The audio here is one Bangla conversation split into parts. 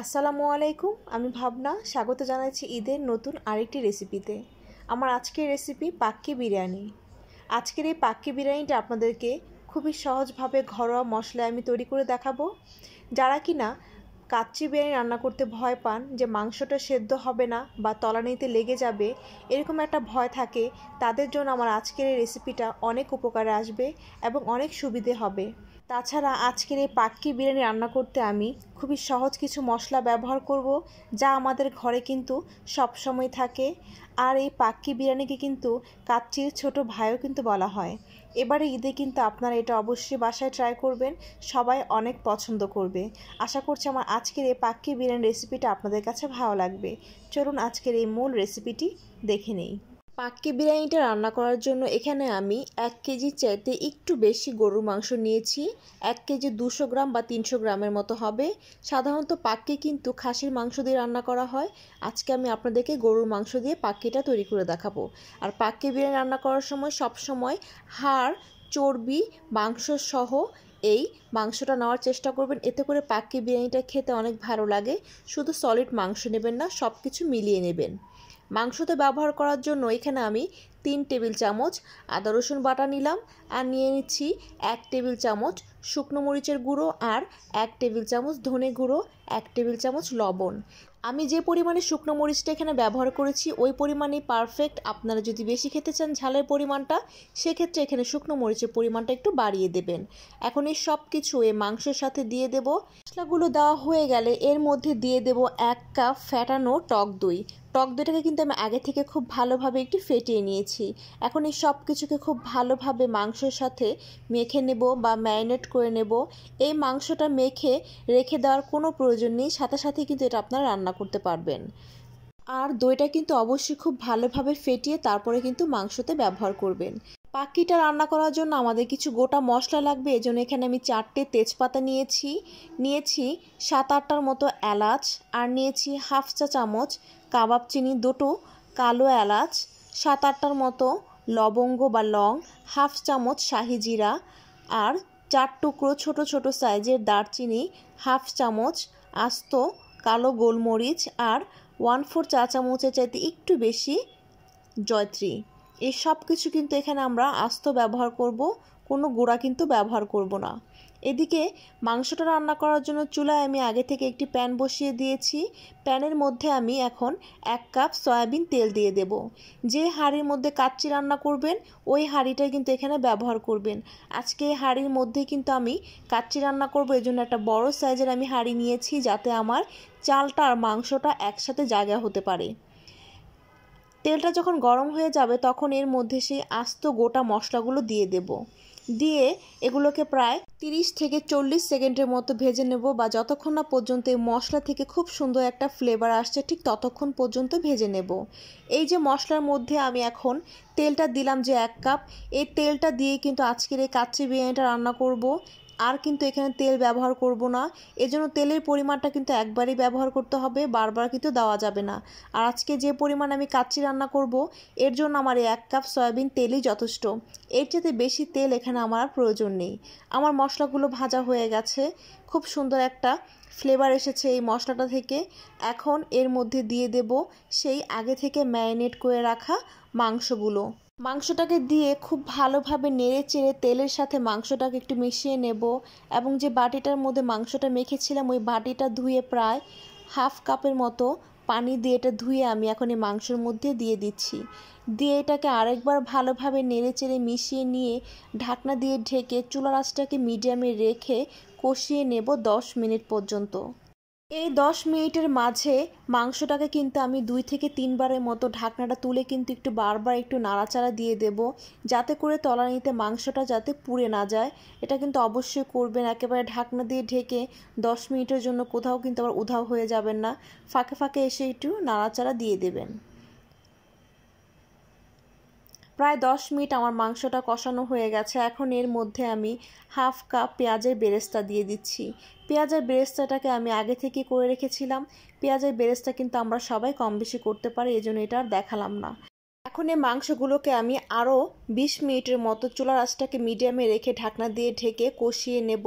আসসালামু আলাইকুম আমি ভাবনা স্বাগত জানাচ্ছি ঈদের নতুন আরেকটি রেসিপিতে আমার আজকের রেসিপি পাক্কি বিরিয়ানি আজকের এই পাক্কি বিরিয়ানিটা আপনাদেরকে খুবই সহজভাবে ঘরোয়া মশলায় আমি তৈরি করে দেখাবো যারা কিনা কাচ্চি বিরিয়ানি রান্না করতে ভয় পান যে মাংসটা সেদ্ধ হবে না বা তলানিতে লেগে যাবে এরকম একটা ভয় থাকে তাদের জন্য আমার আজকের এই রেসিপিটা অনেক উপকারে আসবে এবং অনেক সুবিধে হবে তাছাড়া আজকের এই পাক্কি বিরিয়ানি রান্না করতে আমি খুবই সহজ কিছু মশলা ব্যবহার করব যা আমাদের ঘরে কিন্তু সব সময় থাকে আর এই পাক্কি বিরিয়ানিকে কিন্তু কাচ্চির ছোট ভাইও কিন্তু বলা হয় এবারে ঈদে কিন্তু আপনারা এটা অবশ্যই বাসায় ট্রাই করবেন সবাই অনেক পছন্দ করবে আশা করছি আমার আজকের এই পাক্কি বিরিয়ানি রেসিপিটা আপনাদের কাছে ভালো লাগবে চলুন আজকের এই মূল রেসিপিটি দেখে নেই পাক্কি বিরিয়ানিটা রান্না করার জন্য এখানে আমি এক কেজি চাইতে একটু বেশি গরুর মাংস নিয়েছি এক কেজি দুশো গ্রাম বা তিনশো গ্রামের মতো হবে সাধারণত পাক্কি কিন্তু খাসির মাংস দিয়ে রান্না করা হয় আজকে আমি আপনাদেরকে গরুর মাংস দিয়ে পাক্কিটা তৈরি করে দেখাবো আর পাক্কি বিরিয়ানি রান্না করার সময় সব সময় হাড় চর্বি মাংস সহ এই মাংসটা নেওয়ার চেষ্টা করবেন এতে করে পাক্কি বিরিয়ানিটা খেতে অনেক ভালো লাগে শুধু সলিড মাংস নেবেন না সব কিছু মিলিয়ে নেবেন মাংসতে ব্যবহার করার জন্য এখানে আমি তিন টেবিল চামচ আদা রসুন বাটা নিলাম আর নিয়ে নিচ্ছি এক টেবিল চামচ শুকনো মরিচের গুঁড়ো আর এক টেবিল চামচ ধনে গুঁড়ো এক টেবিল চামচ লবণ আমি যে পরিমাণে শুকনো মরিচটা এখানে ব্যবহার করেছি ওই পরিমাণেই পারফেক্ট আপনারা যদি বেশি খেতে চান ঝালের পরিমাণটা সেক্ষেত্রে এখানে শুকনো মরিচের পরিমাণটা একটু বাড়িয়ে দেবেন এখন এই সব কিছু এ মাংসের সাথে দিয়ে দেব মশলাগুলো দেওয়া হয়ে গেলে এর মধ্যে দিয়ে দেব এক কাপ ফ্যাটানো টক দই টক দইটাকে কিন্তু আমি আগে থেকে খুব ভালোভাবে একটু ফেটিয়ে নিয়েছি এখন এই সব কিছুকে খুব ভালোভাবে মাংসের সাথে মেখে নেব বা ম্যারিনেট করে নেব এই মাংসটা মেখে রেখে দেওয়ার কোনো প্রয়োজন নেই সাথে সাথে কিন্তু এটা আপনারা রান্না করতে পারবেন আর দইটা কিন্তু অবশ্যই খুব ভালোভাবে ফেটিয়ে তারপরে কিন্তু মাংসতে ব্যবহার করবেন পাখিটা রান্না করার জন্য আমাদের কিছু গোটা মশলা লাগবে এই জন্য এখানে আমি চারটে তেজপাতা নিয়েছি নিয়েছি সাত আটটার মতো এলাচ আর নিয়েছি হাফ চা চামচ কাবাব চিনি দুটো কালো এলাচ সাত আটটার মতো লবঙ্গ বা লং হাফ চামচ শাহি জিরা আর চার টুকরো ছোট ছোট সাইজের দারচিনি হাফ চামচ আস্ত কালো গোলমরিচ আর ওয়ান ফোর চা চামচের চাইতে একটু বেশি জয়ত্রী এই সব কিছু কিন্তু এখানে আমরা আস্ত ব্যবহার করব কোনো গুঁড়া কিন্তু ব্যবহার করব না এদিকে মাংসটা রান্না করার জন্য চুলায় আমি আগে থেকে একটি প্যান বসিয়ে দিয়েছি প্যানের মধ্যে আমি এখন এক কাপ সয়াবিন তেল দিয়ে দেব যে হাঁড়ির মধ্যে কাচ্চি রান্না করবেন ওই হাঁড়িটাই কিন্তু এখানে ব্যবহার করবেন আজকে এই হাঁড়ির মধ্যে কিন্তু আমি কাচ্চি রান্না করবো এই জন্য একটা বড় সাইজের আমি হাঁড়ি নিয়েছি যাতে আমার চালটা আর মাংসটা একসাথে জায়গা হতে পারে তেলটা যখন গরম হয়ে যাবে তখন এর মধ্যে সেই আস্ত গোটা মশলাগুলো দিয়ে দেব দিয়ে এগুলোকে প্রায় তিরিশ থেকে চল্লিশ সেকেন্ডের মতো ভেজে নেব বা যতক্ষণ না পর্যন্ত এই মশলা থেকে খুব সুন্দর একটা ফ্লেভার আসছে ঠিক ততক্ষণ পর্যন্ত ভেজে নেব এই যে মশলার মধ্যে আমি এখন তেলটা দিলাম যে এক কাপ এই তেলটা দিয়ে কিন্তু আজকের এই কাচ্চি বিরিয়ানিটা রান্না করব আর কিন্তু এখানে তেল ব্যবহার করব না এজন্য তেলের পরিমাণটা কিন্তু একবারই ব্যবহার করতে হবে বারবার কিন্তু দেওয়া যাবে না আর আজকে যে পরিমাণ আমি কাচ্চি রান্না করব এর জন্য আমার এক কাপ সয়াবিন তেলই যথেষ্ট এর চেয়ে বেশি তেল এখানে আমার প্রয়োজন নেই আমার মশলাগুলো ভাজা হয়ে গেছে খুব সুন্দর একটা ফ্লেভার এসেছে এই মশলাটা থেকে এখন এর মধ্যে দিয়ে দেব সেই আগে থেকে ম্যারিনেট করে রাখা মাংসগুলো মাংসটাকে দিয়ে খুব ভালোভাবে নেড়ে চেড়ে তেলের সাথে মাংসটাকে একটু মিশিয়ে নেব এবং যে বাটিটার মধ্যে মাংসটা মেখেছিলাম ওই বাটিটা ধুয়ে প্রায় হাফ কাপের মতো পানি দিয়ে এটা ধুয়ে আমি এখন এই মাংসের মধ্যে দিয়ে দিচ্ছি দিয়ে এটাকে আরেকবার ভালোভাবে নেড়ে চেড়ে মিশিয়ে নিয়ে ঢাকনা দিয়ে ঢেকে চুলার আঁচটাকে মিডিয়ামে রেখে কষিয়ে নেব দশ মিনিট পর্যন্ত এই দশ মিনিটের মাঝে মাংসটাকে কিন্তু আমি দুই থেকে তিনবারের মতো ঢাকনাটা তুলে কিন্তু একটু বারবার একটু নাড়াচাড়া দিয়ে দেব যাতে করে তলানিতে মাংসটা যাতে পুড়ে না যায় এটা কিন্তু অবশ্যই করবেন একেবারে ঢাকনা দিয়ে ঢেকে দশ মিনিটের জন্য কোথাও কিন্তু আবার উধাও হয়ে যাবেন না ফাঁকে ফাঁকে এসে একটু নাড়াচাড়া দিয়ে দেবেন প্রায় দশ মিনিট আমার মাংসটা কষানো হয়ে গেছে এখন এর মধ্যে আমি হাফ কাপ পেঁয়াজের বেরেস্তা দিয়ে দিচ্ছি পেঁয়াজের বেরেস্তাটাকে আমি আগে থেকে করে রেখেছিলাম পেঁয়াজের বেরেস্তা কিন্তু আমরা সবাই কম বেশি করতে পারি এই জন্য এটা আর দেখালাম না এখন এই মাংসগুলোকে আমি আরও ২০ মিনিটের মতো চুলার আঁচটাকে মিডিয়ামে রেখে ঢাকনা দিয়ে ঢেকে কষিয়ে নেব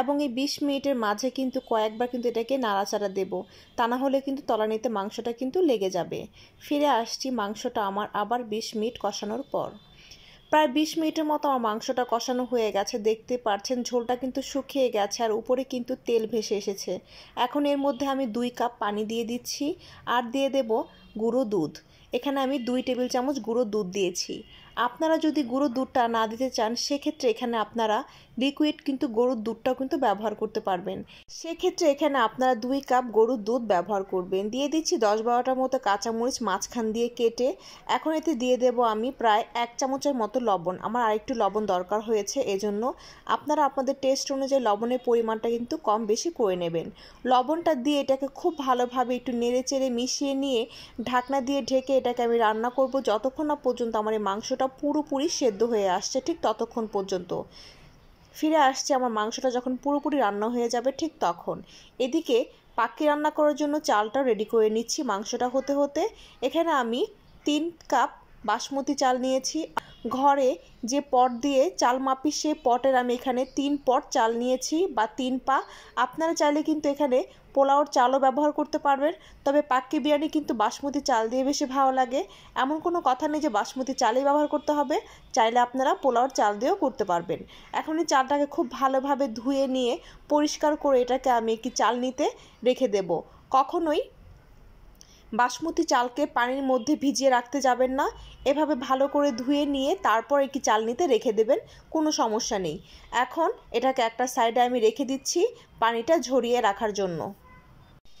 এবং এই ২০ মিনিটের মাঝে কিন্তু কয়েকবার কিন্তু এটাকে নাড়াচাড়া দেব তা না হলে কিন্তু তলানিতে মাংসটা কিন্তু লেগে যাবে ফিরে আসছি মাংসটা আমার আবার ২০ মিনিট কষানোর পর প্রায় বিশ মিনিটের মতো আমার মাংসটা কষানো হয়ে গেছে দেখতে পাচ্ছেন ঝোলটা কিন্তু শুকিয়ে গেছে আর উপরে কিন্তু তেল ভেসে এসেছে এখন এর মধ্যে আমি দুই কাপ পানি দিয়ে দিচ্ছি আর দিয়ে দেব গুঁড়ো দুধ এখানে আমি দুই টেবিল চামচ গুঁড়ো দুধ দিয়েছি আপনারা যদি গরুর দুধটা না দিতে চান সেক্ষেত্রে এখানে আপনারা লিকুইড কিন্তু গরুর দুধটাও কিন্তু ব্যবহার করতে পারবেন সেক্ষেত্রে এখানে আপনারা দুই কাপ গরুর দুধ ব্যবহার করবেন দিয়ে দিচ্ছি দশ বারোটার মতো কাঁচামরিচ মাঝখান দিয়ে কেটে এখন এতে দিয়ে দেব আমি প্রায় এক চামচের মতো লবণ আমার আরেকটু লবণ দরকার হয়েছে এজন্য আপনারা আপনাদের টেস্ট অনুযায়ী লবণের পরিমাণটা কিন্তু কম বেশি করে নেবেন লবণটা দিয়ে এটাকে খুব ভালোভাবে একটু নেড়ে চেড়ে মিশিয়ে নিয়ে ঢাকনা দিয়ে ঢেকে এটাকে আমি রান্না করব যতক্ষণ না পর্যন্ত আমার এই মাংসটা মাংসটা পুরোপুরি সেদ্ধ হয়ে আসছে ঠিক ততক্ষণ পর্যন্ত ফিরে আসছে আমার মাংসটা যখন পুরোপুরি রান্না হয়ে যাবে ঠিক তখন এদিকে পাকি রান্না করার জন্য চালটা রেডি করে নিচ্ছি মাংসটা হতে হতে এখানে আমি তিন কাপ বাসমতি চাল নিয়েছি ঘরে যে পট দিয়ে চাল মাপি সে পটের আমি এখানে তিন পট চাল নিয়েছি বা তিন পা আপনারা চাইলে কিন্তু এখানে পোলাওর চালও ব্যবহার করতে পারবেন তবে পাক্কি বিরিয়ানি কিন্তু বাসমতি চাল দিয়ে বেশি ভালো লাগে এমন কোনো কথা নেই যে বাসমতি চালই ব্যবহার করতে হবে চাইলে আপনারা পোলাওর চাল দিয়েও করতে পারবেন এখন এই চালটাকে খুব ভালোভাবে ধুয়ে নিয়ে পরিষ্কার করে এটাকে আমি একটি নিতে রেখে দেব কখনোই বাসমতি চালকে পানির মধ্যে ভিজিয়ে রাখতে যাবেন না এভাবে ভালো করে ধুয়ে নিয়ে তারপর একটি চালনিতে রেখে দেবেন কোনো সমস্যা নেই এখন এটাকে একটা সাইডে আমি রেখে দিচ্ছি পানিটা ঝরিয়ে রাখার জন্য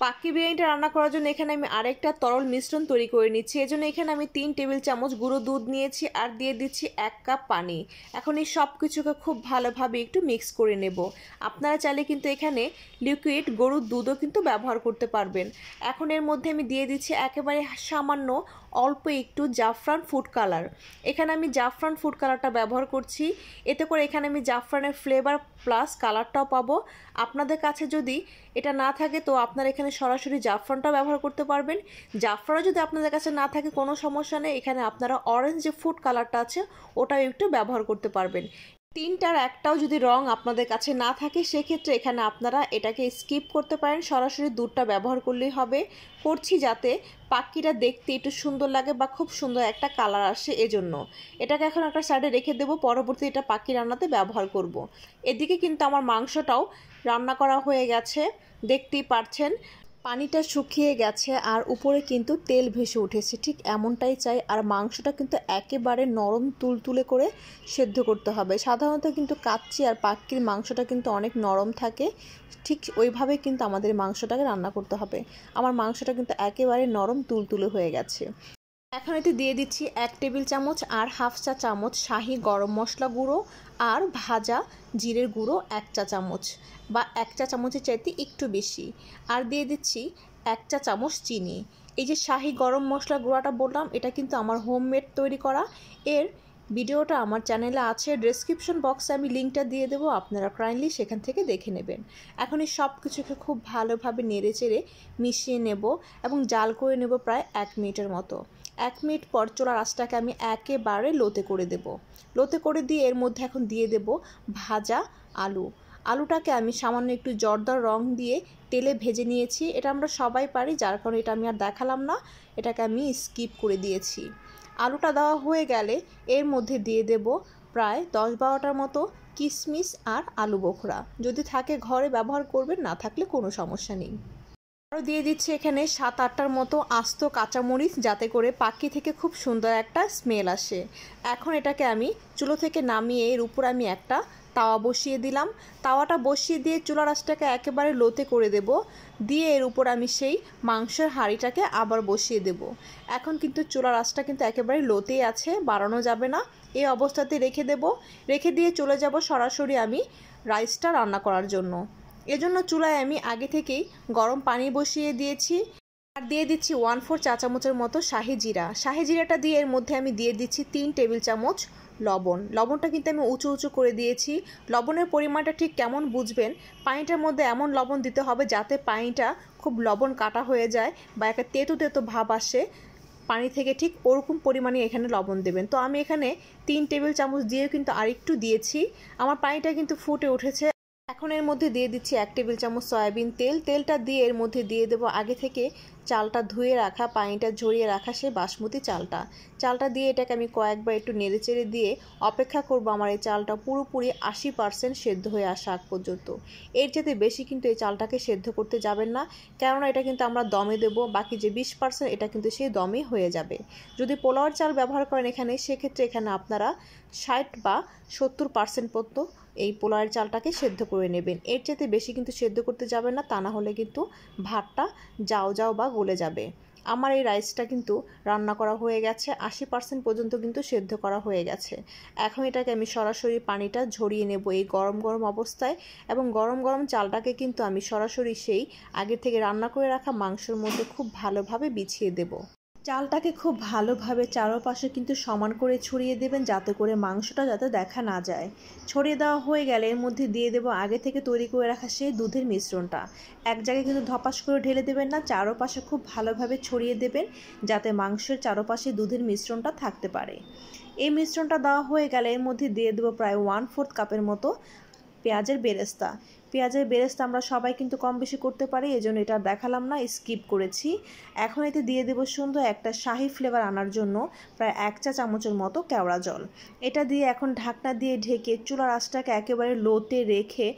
পাখি বিরিয়ানিটা রান্না করার জন্য এখানে আমি আরেকটা তরল মিশ্রণ তৈরি করে নিচ্ছি এজন্য এখানে আমি তিন টেবিল চামচ গুঁড়ো দুধ নিয়েছি আর দিয়ে দিচ্ছি এক কাপ পানি এখন এই সব কিছুকে খুব ভালোভাবে একটু মিক্স করে নেব আপনারা চাইলে কিন্তু এখানে লিকুইড গরুর দুধও কিন্তু ব্যবহার করতে পারবেন এখন এর মধ্যে আমি দিয়ে দিচ্ছি একেবারে সামান্য অল্প একটু জাফরান ফুড কালার এখানে আমি জাফরান ফুড কালারটা ব্যবহার করছি এতে করে এখানে আমি জাফরানের ফ্লেভার প্লাস কালারটাও পাবো আপনাদের কাছে যদি এটা না থাকে তো আপনার এখানে এখানে সরাসরি জাফরানটা ব্যবহার করতে পারবেন জাফরানও যদি আপনাদের কাছে না থাকে কোনো সমস্যা নেই এখানে আপনারা অরেঞ্জ যে ফুড কালারটা আছে ওটাও একটু ব্যবহার করতে পারবেন তিনটার একটাও যদি রং আপনাদের কাছে না থাকে সেক্ষেত্রে এখানে আপনারা এটাকে স্কিপ করতে পারেন সরাসরি দুধটা ব্যবহার করলেই হবে করছি যাতে পাখিটা দেখতে একটু সুন্দর লাগে বা খুব সুন্দর একটা কালার আসে এজন্য এটাকে এখন একটা সাইডে রেখে দেব পরবর্তী এটা পাখি রান্নাতে ব্যবহার করব। এদিকে কিন্তু আমার মাংসটাও রান্না করা হয়ে গেছে দেখতেই পারছেন পানিটা শুকিয়ে গেছে আর উপরে কিন্তু তেল ভেসে উঠেছে ঠিক এমনটাই চাই আর মাংসটা কিন্তু একেবারে নরম তুলতুলে করে সেদ্ধ করতে হবে সাধারণত কিন্তু কাচ্চি আর পাক্কির মাংসটা কিন্তু অনেক নরম থাকে ঠিক ওইভাবে কিন্তু আমাদের মাংসটাকে রান্না করতে হবে আমার মাংসটা কিন্তু একেবারে নরম তুলতুলে হয়ে গেছে এখন এতে দিয়ে দিচ্ছি এক টেবিল চামচ আর হাফ চা চামচ শাহি গরম মশলা গুঁড়ো আর ভাজা জিরের গুঁড়ো এক চা চামচ বা এক চা চামচের চাইতে একটু বেশি আর দিয়ে দিচ্ছি এক চা চামচ চিনি এই যে শাহি গরম মশলা গুঁড়াটা বললাম এটা কিন্তু আমার হোমমেড তৈরি করা এর ভিডিওটা আমার চ্যানেলে আছে ডেসক্রিপশন বক্সে আমি লিঙ্কটা দিয়ে দেবো আপনারা কাইন্ডলি সেখান থেকে দেখে নেবেন এখন এই সব কিছুকে খুব ভালোভাবে নেড়ে চেড়ে মিশিয়ে নেব এবং জাল করে নেব প্রায় এক মিনিটের মতো এক মিনিট পর চোলা রাসটাকে আমি একেবারে লোতে করে দেব লোতে করে দিয়ে এর মধ্যে এখন দিয়ে দেব ভাজা আলু আলুটাকে আমি সামান্য একটু জর্দার রং দিয়ে তেলে ভেজে নিয়েছি এটা আমরা সবাই পারি যার কারণে এটা আমি আর দেখালাম না এটাকে আমি স্কিপ করে দিয়েছি আলুটা দেওয়া হয়ে গেলে এর মধ্যে দিয়ে দেব প্রায় দশ বারোটার মতো কিশমিশ আর আলু বখরা যদি থাকে ঘরে ব্যবহার করবেন না থাকলে কোনো সমস্যা নেই আরও দিয়ে দিচ্ছি এখানে সাত আটটার মতো আস্ত কাঁচামরিচ যাতে করে পাখি থেকে খুব সুন্দর একটা স্মেল আসে এখন এটাকে আমি চুলো থেকে নামিয়ে এর উপর আমি একটা তাওয়া বসিয়ে দিলাম তাওয়াটা বসিয়ে দিয়ে চুলা রাসটাকে একেবারে লোতে করে দেব দিয়ে এর উপর আমি সেই মাংসের হাঁড়িটাকে আবার বসিয়ে দেব এখন কিন্তু চুলা রাসটা কিন্তু একেবারে লোতেই আছে বাড়ানো যাবে না এই অবস্থাতে রেখে দেব রেখে দিয়ে চলে যাব সরাসরি আমি রাইসটা রান্না করার জন্য এজন্য চুলায় আমি আগে থেকেই গরম পানি বসিয়ে দিয়েছি আর দিয়ে দিচ্ছি ওয়ান ফোর চা চামচের মতো শাহি জিরা শাহি জিরাটা দিয়ে এর মধ্যে আমি দিয়ে দিচ্ছি তিন টেবিল চামচ লবণ লবণটা কিন্তু আমি উঁচু উঁচু করে দিয়েছি লবণের পরিমাণটা ঠিক কেমন বুঝবেন পানিটার মধ্যে এমন লবণ দিতে হবে যাতে পানিটা খুব লবণ কাটা হয়ে যায় বা একটা তেতো তেতো ভাব আসে পানি থেকে ঠিক ওরকম পরিমাণে এখানে লবণ দেবেন তো আমি এখানে তিন টেবিল চামচ দিয়েও কিন্তু আরেকটু দিয়েছি আমার পানিটা কিন্তু ফুটে উঠেছে এখন এর মধ্যে দিয়ে দিচ্ছি এক টেবিল চামচ সয়াবিন তেল তেলটা দিয়ে এর মধ্যে দিয়ে দেবো আগে থেকে চালটা ধুয়ে রাখা পানিটা ঝরিয়ে রাখা সেই বাসমতি চালটা চালটা দিয়ে এটাকে আমি কয়েকবার একটু নেড়েচেড়ে দিয়ে অপেক্ষা করব আমার এই চালটা পুরোপুরি আশি পার্সেন্ট সেদ্ধ হয়ে আসা আগ পর্যন্ত এর চেয়ে বেশি কিন্তু এই চালটাকে সেদ্ধ করতে যাবেন না কেননা এটা কিন্তু আমরা দমে দেব বাকি যে বিশ পার্সেন্ট এটা কিন্তু সেই দমে হয়ে যাবে যদি পোলাওয়ার চাল ব্যবহার করেন এখানে সেক্ষেত্রে এখানে আপনারা ষাট বা সত্তর পার্সেন্ট পর্যন্ত এই পোলাওয়ের চালটাকে সেদ্ধ করে নেবেন এর চেয়ে বেশি কিন্তু সেদ্ধ করতে যাবেন না তা না হলে কিন্তু ভাতটা যাও যাও বা গলে যাবে আমার এই রাইসটা কিন্তু রান্না করা হয়ে গেছে আশি পার্সেন্ট পর্যন্ত কিন্তু সেদ্ধ করা হয়ে গেছে এখন এটাকে আমি সরাসরি পানিটা ঝরিয়ে নেব এই গরম গরম অবস্থায় এবং গরম গরম চালটাকে কিন্তু আমি সরাসরি সেই আগে থেকে রান্না করে রাখা মাংসের মধ্যে খুব ভালোভাবে বিছিয়ে দেবো চালটাকে খুব ভালোভাবে চারোপাশে কিন্তু সমান করে ছড়িয়ে দেবেন যাতে করে মাংসটা যাতে দেখা না যায় ছড়িয়ে দেওয়া হয়ে গেলে এর মধ্যে দিয়ে দেবো আগে থেকে তৈরি করে রাখা সেই দুধের মিশ্রণটা এক জায়গায় কিন্তু ধপাস করে ঢেলে দেবেন না চারোপাশে খুব ভালোভাবে ছড়িয়ে দেবেন যাতে মাংসের চারোপাশে দুধের মিশ্রণটা থাকতে পারে এই মিশ্রণটা দেওয়া হয়ে গেলে এর মধ্যে দিয়ে দেবো প্রায় ওয়ান ফোর্থ কাপের মতো পেঁয়াজের বেরেস্তা পেঁয়াজের বেরেস্তা আমরা সবাই কিন্তু কম বেশি করতে পারি এই জন্য এটা দেখালাম না স্কিপ করেছি এখন এতে দিয়ে দেবো সুন্দর একটা শাহি ফ্লেভার আনার জন্য প্রায় এক চা চামচের মতো কেওড়া জল এটা দিয়ে এখন ঢাকনা দিয়ে ঢেকে চুলার আঁচটাকে একেবারে লোতে রেখে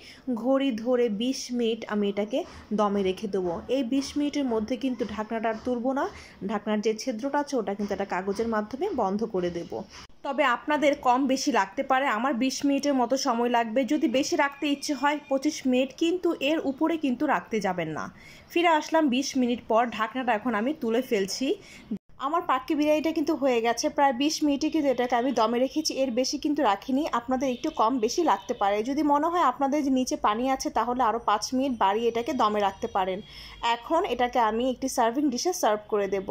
ঘড়ি ধরে ২০ মিনিট আমি এটাকে দমে রেখে দেবো এই ২০ মিনিটের মধ্যে কিন্তু ঢাকনাটা আর তুলব না ঢাকনার যে ছিদ্রটা আছে ওটা কিন্তু একটা কাগজের মাধ্যমে বন্ধ করে দেবো তবে আপনাদের কম বেশি লাগতে পারে আমার ২০ মিনিটের মতো সময় লাগবে যদি বেশি রাখতে ইচ্ছে হয় ২৫ মিনিট কিন্তু এর উপরে কিন্তু রাখতে যাবেন না ফিরে আসলাম ২০ মিনিট পর ঢাকনাটা এখন আমি তুলে ফেলছি আমার পাক্কি বিরিয়ানিটা কিন্তু হয়ে গেছে প্রায় বিশ মিনিটই কিন্তু এটাকে আমি দমে রেখেছি এর বেশি কিন্তু রাখিনি আপনাদের একটু কম বেশি লাগতে পারে যদি মনে হয় আপনাদের যে নিচে পানি আছে তাহলে আরও পাঁচ মিনিট বাড়িয়ে এটাকে দমে রাখতে পারেন এখন এটাকে আমি একটি সার্ভিং ডিশে সার্ভ করে দেব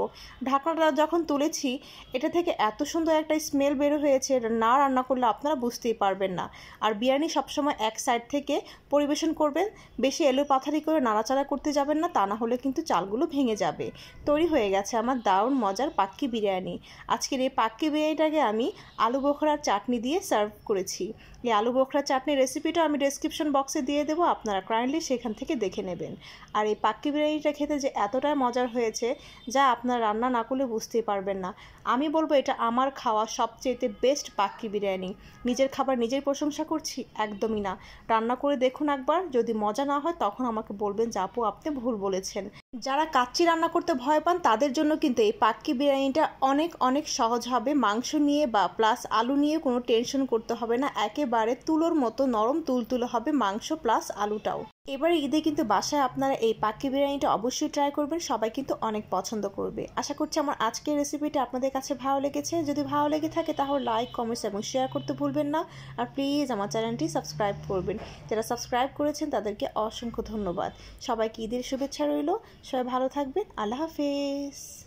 ঢাকনাটা যখন তুলেছি এটা থেকে এত সুন্দর একটা স্মেল বের হয়েছে এটা না রান্না করলে আপনারা বুঝতেই পারবেন না আর বিরিয়ানি সবসময় এক সাইড থেকে পরিবেশন করবেন বেশি এলো পাথারি করে নাড়াচাড়া করতে যাবেন না তা না হলে কিন্তু চালগুলো ভেঙে যাবে তৈরি হয়ে গেছে আমার দারুণ মজা মজার পাক্কি বিরিয়ানি আজকের এই পাক্কি বিরিয়ানিটাকে আমি আলু বখরার চাটনি দিয়ে সার্ভ করেছি এই আলু বোখরা চাটনি রেসিপিটা আমি ডেসক্রিপশন বক্সে দিয়ে দেবো আপনারা কাইন্ডলি সেখান থেকে দেখে নেবেন আর এই পাক্কি বিরিয়ানিটা খেতে যে এতটাই মজার হয়েছে যা আপনার রান্না না করলে বুঝতেই পারবেন না আমি বলবো এটা আমার খাওয়া সবচেয়েতে বেস্ট পাক্কি বিরিয়ানি নিজের খাবার নিজের প্রশংসা করছি একদমই না রান্না করে দেখুন একবার যদি মজা না হয় তখন আমাকে বলবেন যে আপু আপনি ভুল বলেছেন যারা কাচ্চি রান্না করতে ভয় পান তাদের জন্য কিন্তু এই পাক্কি বিরিয়ানিটা অনেক অনেক সহজ হবে মাংস নিয়ে বা প্লাস আলু নিয়ে কোনো টেনশন করতে হবে না একেবারে একেবারে তুলোর মতো নরম তুলতুলো হবে মাংস প্লাস আলুটাও এবার ঈদে কিন্তু বাসায় আপনারা এই পাখি বিরিয়ানিটা অবশ্যই ট্রাই করবেন সবাই কিন্তু অনেক পছন্দ করবে আশা করছি আমার আজকের রেসিপিটা আপনাদের কাছে ভালো লেগেছে যদি ভালো লেগে থাকে তাহলে লাইক কমেন্টস এবং শেয়ার করতে ভুলবেন না আর প্লিজ আমার চ্যানেলটি সাবস্ক্রাইব করবেন যারা সাবস্ক্রাইব করেছেন তাদেরকে অসংখ্য ধন্যবাদ সবাইকে ঈদের শুভেচ্ছা রইল সবাই ভালো থাকবেন আল্লাহ হাফেজ